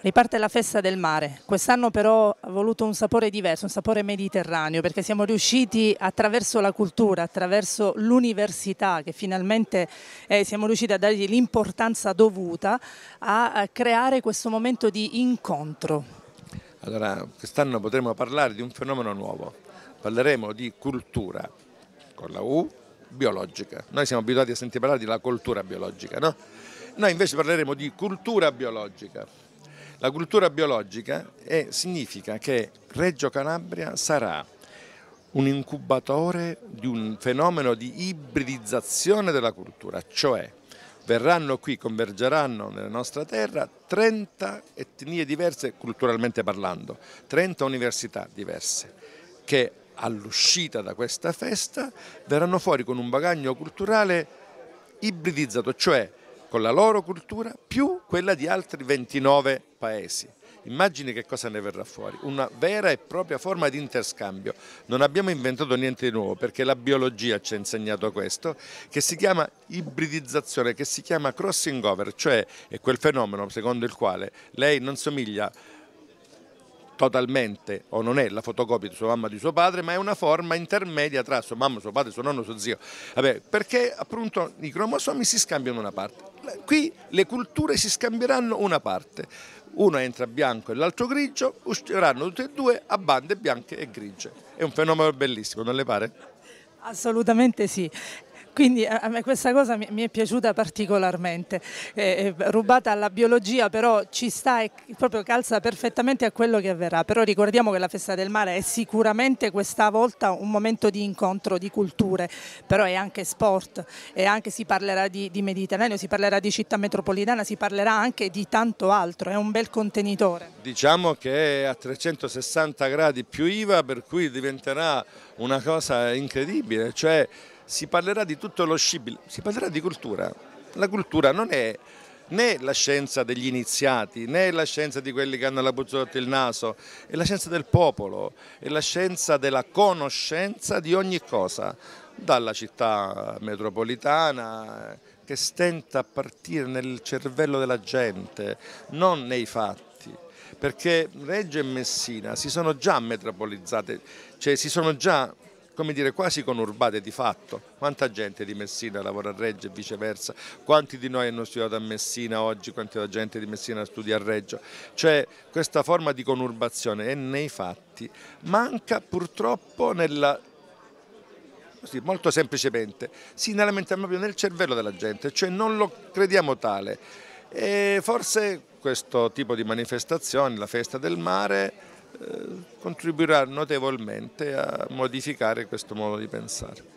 Riparte la festa del mare, quest'anno però ha voluto un sapore diverso, un sapore mediterraneo, perché siamo riusciti attraverso la cultura, attraverso l'università, che finalmente eh, siamo riusciti a dargli l'importanza dovuta, a, a creare questo momento di incontro. Allora, quest'anno potremo parlare di un fenomeno nuovo, parleremo di cultura, con la U, biologica. Noi siamo abituati a sentire parlare della cultura biologica, no? Noi invece parleremo di cultura biologica la cultura biologica è, significa che Reggio Calabria sarà un incubatore di un fenomeno di ibridizzazione della cultura, cioè verranno qui, convergeranno nella nostra terra 30 etnie diverse culturalmente parlando, 30 università diverse che all'uscita da questa festa verranno fuori con un bagaglio culturale ibridizzato, cioè con la loro cultura più quella di altri 29 paesi. Immagini che cosa ne verrà fuori, una vera e propria forma di interscambio. Non abbiamo inventato niente di nuovo perché la biologia ci ha insegnato questo, che si chiama ibridizzazione, che si chiama crossing over, cioè è quel fenomeno secondo il quale lei non somiglia totalmente o non è la fotocopia di sua mamma o di suo padre, ma è una forma intermedia tra sua mamma, suo padre, suo nonno, suo zio. Vabbè, perché appunto i cromosomi si scambiano una parte. Qui le culture si scambieranno una parte. Uno entra bianco e l'altro grigio, usciranno tutte e due a bande bianche e grigie. È un fenomeno bellissimo, non le pare? Assolutamente sì. Quindi a me questa cosa mi è piaciuta particolarmente, eh, eh, rubata alla biologia però ci sta e proprio calza perfettamente a quello che avverrà, però ricordiamo che la festa del mare è sicuramente questa volta un momento di incontro di culture, però è anche sport, e anche si parlerà di, di Mediterraneo, si parlerà di città metropolitana, si parlerà anche di tanto altro, è un bel contenitore. Diciamo che è a 360 gradi più IVA per cui diventerà una cosa incredibile, cioè si parlerà di tutto lo scibile, si parlerà di cultura. La cultura non è né la scienza degli iniziati, né la scienza di quelli che hanno la puzzola sotto il naso, è la scienza del popolo, è la scienza della conoscenza di ogni cosa, dalla città metropolitana che stenta a partire nel cervello della gente, non nei fatti perché Reggio e Messina si sono già metropolizzate, cioè si sono già come dire, quasi conurbate di fatto. Quanta gente di Messina lavora a Reggio e viceversa? Quanti di noi hanno studiato a Messina oggi? Quanta gente di Messina studia a Reggio? Cioè questa forma di conurbazione è nei fatti, manca purtroppo nella Così, molto semplicemente, si inalimenta proprio nel cervello della gente, cioè non lo crediamo tale. E forse questo tipo di manifestazione, la festa del mare, contribuirà notevolmente a modificare questo modo di pensare.